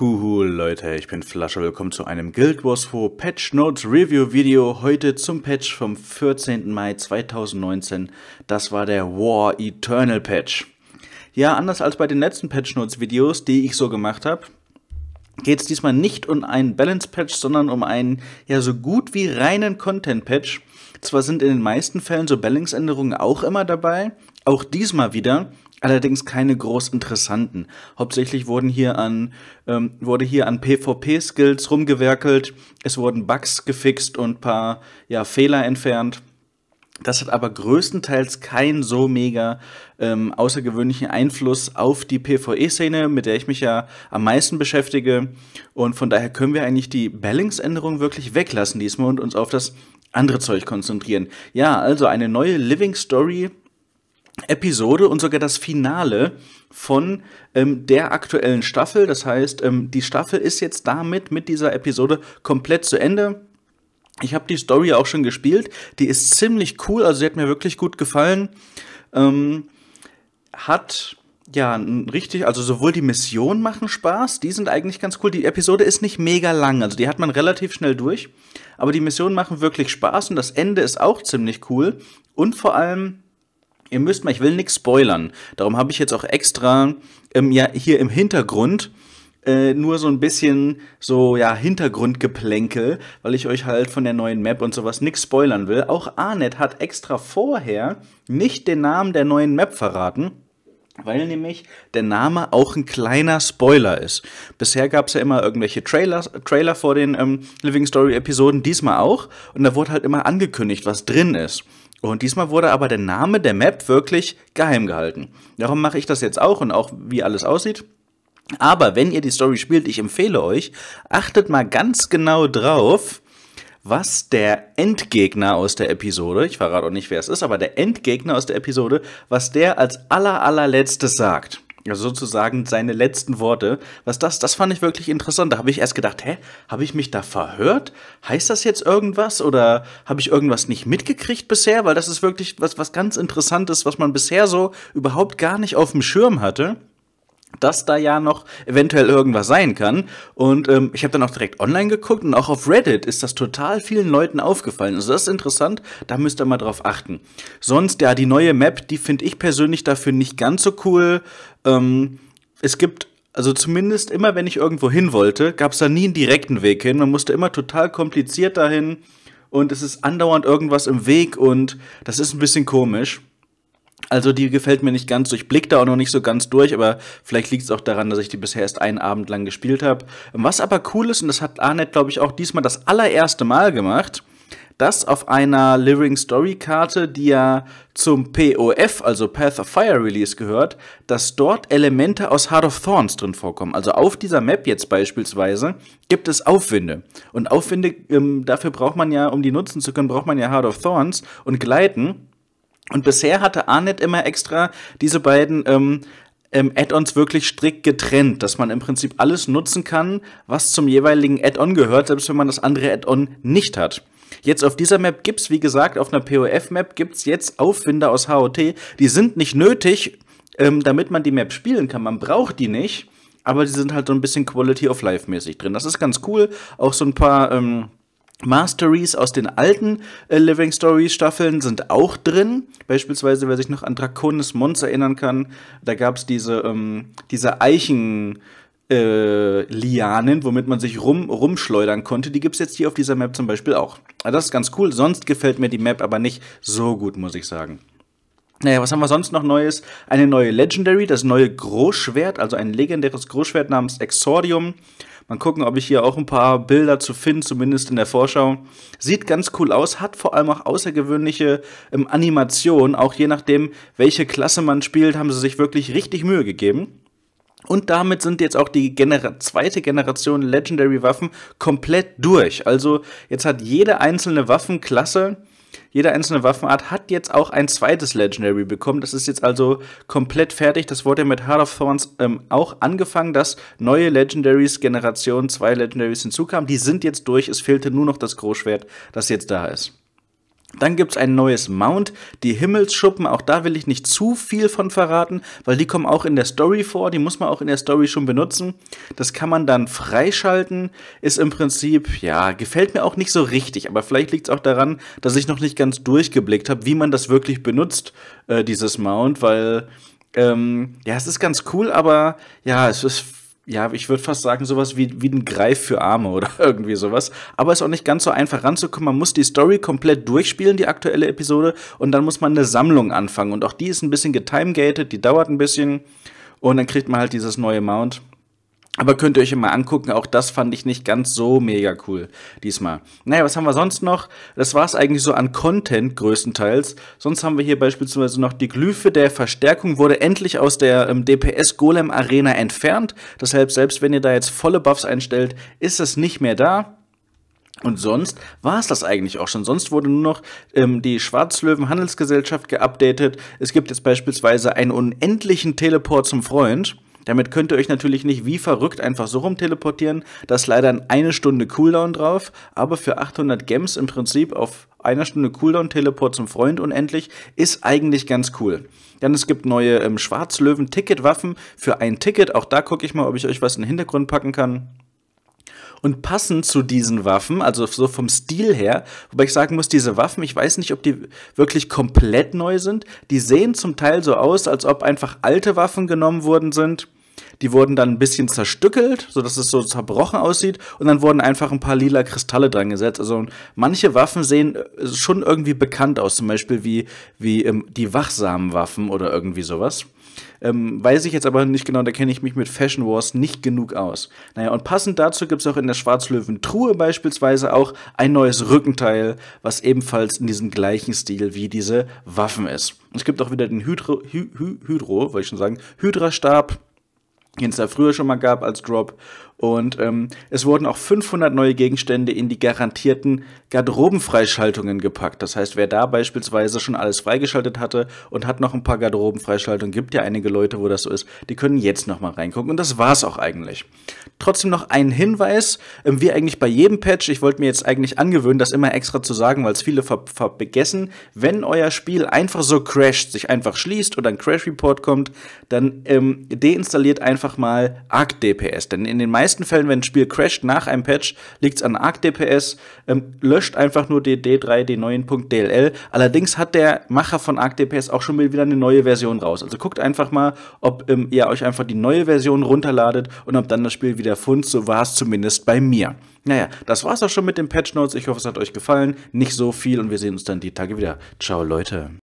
Huhu Leute, ich bin Flasche, willkommen zu einem Guild Wars 4 Patch Notes Review Video, heute zum Patch vom 14. Mai 2019, das war der War Eternal Patch. Ja, anders als bei den letzten Patch Notes Videos, die ich so gemacht habe, geht es diesmal nicht um einen Balance Patch, sondern um einen ja so gut wie reinen Content Patch. Zwar sind in den meisten Fällen so Balance-Änderungen auch immer dabei, auch diesmal wieder, Allerdings keine groß interessanten. Hauptsächlich wurden hier an, ähm, wurde hier an PvP-Skills rumgewerkelt, es wurden Bugs gefixt und paar ja, Fehler entfernt. Das hat aber größtenteils keinen so mega ähm, außergewöhnlichen Einfluss auf die PvE-Szene, mit der ich mich ja am meisten beschäftige. Und von daher können wir eigentlich die Balance-Änderung wirklich weglassen diesmal und uns auf das andere Zeug konzentrieren. Ja, also eine neue Living Story Episode und sogar das Finale von ähm, der aktuellen Staffel. Das heißt, ähm, die Staffel ist jetzt damit mit dieser Episode komplett zu Ende. Ich habe die Story auch schon gespielt. Die ist ziemlich cool, also sie hat mir wirklich gut gefallen. Ähm, hat ja, richtig. Also sowohl die Missionen machen Spaß, die sind eigentlich ganz cool. Die Episode ist nicht mega lang, also die hat man relativ schnell durch. Aber die Missionen machen wirklich Spaß und das Ende ist auch ziemlich cool. Und vor allem ihr müsst mal, ich will nichts spoilern. Darum habe ich jetzt auch extra ähm, ja, hier im Hintergrund äh, nur so ein bisschen so ja Hintergrundgeplänkel, weil ich euch halt von der neuen Map und sowas nichts spoilern will. Auch Arnett hat extra vorher nicht den Namen der neuen Map verraten. Weil nämlich der Name auch ein kleiner Spoiler ist. Bisher gab es ja immer irgendwelche Trailers, Trailer vor den ähm, Living Story Episoden, diesmal auch. Und da wurde halt immer angekündigt, was drin ist. Und diesmal wurde aber der Name der Map wirklich geheim gehalten. Darum mache ich das jetzt auch und auch wie alles aussieht. Aber wenn ihr die Story spielt, ich empfehle euch, achtet mal ganz genau drauf, was der Endgegner aus der Episode, ich verrate auch nicht, wer es ist, aber der Endgegner aus der Episode, was der als aller allerletztes sagt. Also sozusagen seine letzten Worte. Was das, das fand ich wirklich interessant. Da habe ich erst gedacht, hä, habe ich mich da verhört? Heißt das jetzt irgendwas oder habe ich irgendwas nicht mitgekriegt bisher? Weil das ist wirklich was, was ganz Interessantes, was man bisher so überhaupt gar nicht auf dem Schirm hatte dass da ja noch eventuell irgendwas sein kann. Und ähm, ich habe dann auch direkt online geguckt und auch auf Reddit ist das total vielen Leuten aufgefallen. Also das ist interessant, da müsst ihr mal drauf achten. Sonst, ja, die neue Map, die finde ich persönlich dafür nicht ganz so cool. Ähm, es gibt also zumindest immer, wenn ich irgendwo hin wollte, gab es da nie einen direkten Weg hin. Man musste immer total kompliziert dahin und es ist andauernd irgendwas im Weg und das ist ein bisschen komisch. Also die gefällt mir nicht ganz so. Ich blick da auch noch nicht so ganz durch, aber vielleicht liegt es auch daran, dass ich die bisher erst einen Abend lang gespielt habe. Was aber cool ist, und das hat Arnett, glaube ich, auch diesmal das allererste Mal gemacht, dass auf einer Living Story Karte, die ja zum POF, also Path of Fire Release gehört, dass dort Elemente aus Heart of Thorns drin vorkommen. Also auf dieser Map jetzt beispielsweise gibt es Aufwinde. Und Aufwinde, ähm, dafür braucht man ja, um die nutzen zu können, braucht man ja Heart of Thorns und Gleiten. Und bisher hatte Arnet immer extra diese beiden ähm, ähm, Add-ons wirklich strikt getrennt, dass man im Prinzip alles nutzen kann, was zum jeweiligen Add-on gehört, selbst wenn man das andere Add-on nicht hat. Jetzt auf dieser Map gibt's, wie gesagt, auf einer POF-Map gibt's jetzt Aufwinder aus HOT. Die sind nicht nötig, ähm, damit man die Map spielen kann. Man braucht die nicht, aber die sind halt so ein bisschen Quality of Life mäßig drin. Das ist ganz cool. Auch so ein paar. Ähm, Masteries aus den alten äh, Living Stories Staffeln sind auch drin. Beispielsweise, wer sich noch an Draconis Mons erinnern kann, da gab es diese, ähm, diese Eichen. Äh, Lianen, womit man sich rum, rumschleudern konnte, die gibt es jetzt hier auf dieser Map zum Beispiel auch. Ah, das ist ganz cool, sonst gefällt mir die Map aber nicht so gut, muss ich sagen. Naja, was haben wir sonst noch Neues? Eine neue Legendary, das neue Großschwert, also ein legendäres Großschwert namens Exordium. Mal gucken, ob ich hier auch ein paar Bilder zu finde, zumindest in der Vorschau. Sieht ganz cool aus, hat vor allem auch außergewöhnliche ähm, Animationen. Auch je nachdem, welche Klasse man spielt, haben sie sich wirklich richtig Mühe gegeben. Und damit sind jetzt auch die Genera zweite Generation Legendary Waffen komplett durch. Also jetzt hat jede einzelne Waffenklasse jede einzelne Waffenart hat jetzt auch ein zweites Legendary bekommen. Das ist jetzt also komplett fertig. Das wurde mit Heart of Thorns ähm, auch angefangen, dass neue Legendaries, Generation 2 Legendaries hinzukamen. Die sind jetzt durch. Es fehlte nur noch das Großschwert, das jetzt da ist. Dann gibt es ein neues Mount, die Himmelsschuppen, auch da will ich nicht zu viel von verraten, weil die kommen auch in der Story vor, die muss man auch in der Story schon benutzen. Das kann man dann freischalten, ist im Prinzip, ja, gefällt mir auch nicht so richtig, aber vielleicht liegt es auch daran, dass ich noch nicht ganz durchgeblickt habe, wie man das wirklich benutzt, äh, dieses Mount, weil, ähm, ja, es ist ganz cool, aber ja, es ist ja, ich würde fast sagen, sowas wie, wie ein Greif für Arme oder irgendwie sowas. Aber ist auch nicht ganz so einfach ranzukommen. Man muss die Story komplett durchspielen, die aktuelle Episode, und dann muss man eine Sammlung anfangen. Und auch die ist ein bisschen getimegated, die dauert ein bisschen. Und dann kriegt man halt dieses neue Mount. Aber könnt ihr euch mal angucken, auch das fand ich nicht ganz so mega cool diesmal. Naja, was haben wir sonst noch? Das war es eigentlich so an Content größtenteils. Sonst haben wir hier beispielsweise noch die Glyphe der Verstärkung wurde endlich aus der ähm, DPS Golem Arena entfernt. Deshalb, selbst wenn ihr da jetzt volle Buffs einstellt, ist es nicht mehr da. Und sonst war es das eigentlich auch schon. Sonst wurde nur noch ähm, die Schwarzlöwen Handelsgesellschaft geupdatet. Es gibt jetzt beispielsweise einen unendlichen Teleport zum Freund. Damit könnt ihr euch natürlich nicht wie verrückt einfach so rumteleportieren. Da ist leider eine Stunde Cooldown drauf, aber für 800 Gems im Prinzip auf einer Stunde Cooldown Teleport zum Freund unendlich ist eigentlich ganz cool. Dann es gibt neue ähm, schwarzlöwen waffen für ein Ticket. Auch da gucke ich mal, ob ich euch was in den Hintergrund packen kann. Und passend zu diesen Waffen, also so vom Stil her, wobei ich sagen muss, diese Waffen, ich weiß nicht, ob die wirklich komplett neu sind. Die sehen zum Teil so aus, als ob einfach alte Waffen genommen worden sind die wurden dann ein bisschen zerstückelt, sodass es so zerbrochen aussieht. Und dann wurden einfach ein paar lila Kristalle dran gesetzt. Also manche Waffen sehen äh, schon irgendwie bekannt aus, zum Beispiel wie, wie ähm, die wachsamen Waffen oder irgendwie sowas. Ähm, weiß ich jetzt aber nicht genau, da kenne ich mich mit Fashion Wars nicht genug aus. Naja, und passend dazu gibt es auch in der Schwarzlöwen-Truhe beispielsweise auch ein neues Rückenteil, was ebenfalls in diesem gleichen Stil wie diese Waffen ist. Es gibt auch wieder den Hydro, Hy Hy Hydro, wollte ich schon sagen, Hydra-Stab, den es da früher schon mal gab als Drop und ähm, es wurden auch 500 neue Gegenstände in die garantierten Garderobenfreischaltungen gepackt. Das heißt, wer da beispielsweise schon alles freigeschaltet hatte und hat noch ein paar Garderobenfreischaltungen, gibt ja einige Leute, wo das so ist, die können jetzt nochmal reingucken. Und das war's auch eigentlich. Trotzdem noch ein Hinweis, ähm, wie eigentlich bei jedem Patch, ich wollte mir jetzt eigentlich angewöhnen, das immer extra zu sagen, weil es viele ver vergessen, wenn euer Spiel einfach so crasht, sich einfach schließt oder ein Crash Report kommt, dann ähm, deinstalliert einfach mal ArcDPS, denn in den meisten meisten Fällen, wenn ein Spiel crasht nach einem Patch, liegt es an Arc DPS, ähm, löscht einfach nur den D3, den neuen Punkt DLL. Allerdings hat der Macher von Arc DPS auch schon wieder eine neue Version raus. Also guckt einfach mal, ob ähm, ihr euch einfach die neue Version runterladet und ob dann das Spiel wieder funzt. So war es zumindest bei mir. Naja, das war's auch schon mit den Patch Notes. Ich hoffe, es hat euch gefallen. Nicht so viel und wir sehen uns dann die Tage wieder. Ciao, Leute.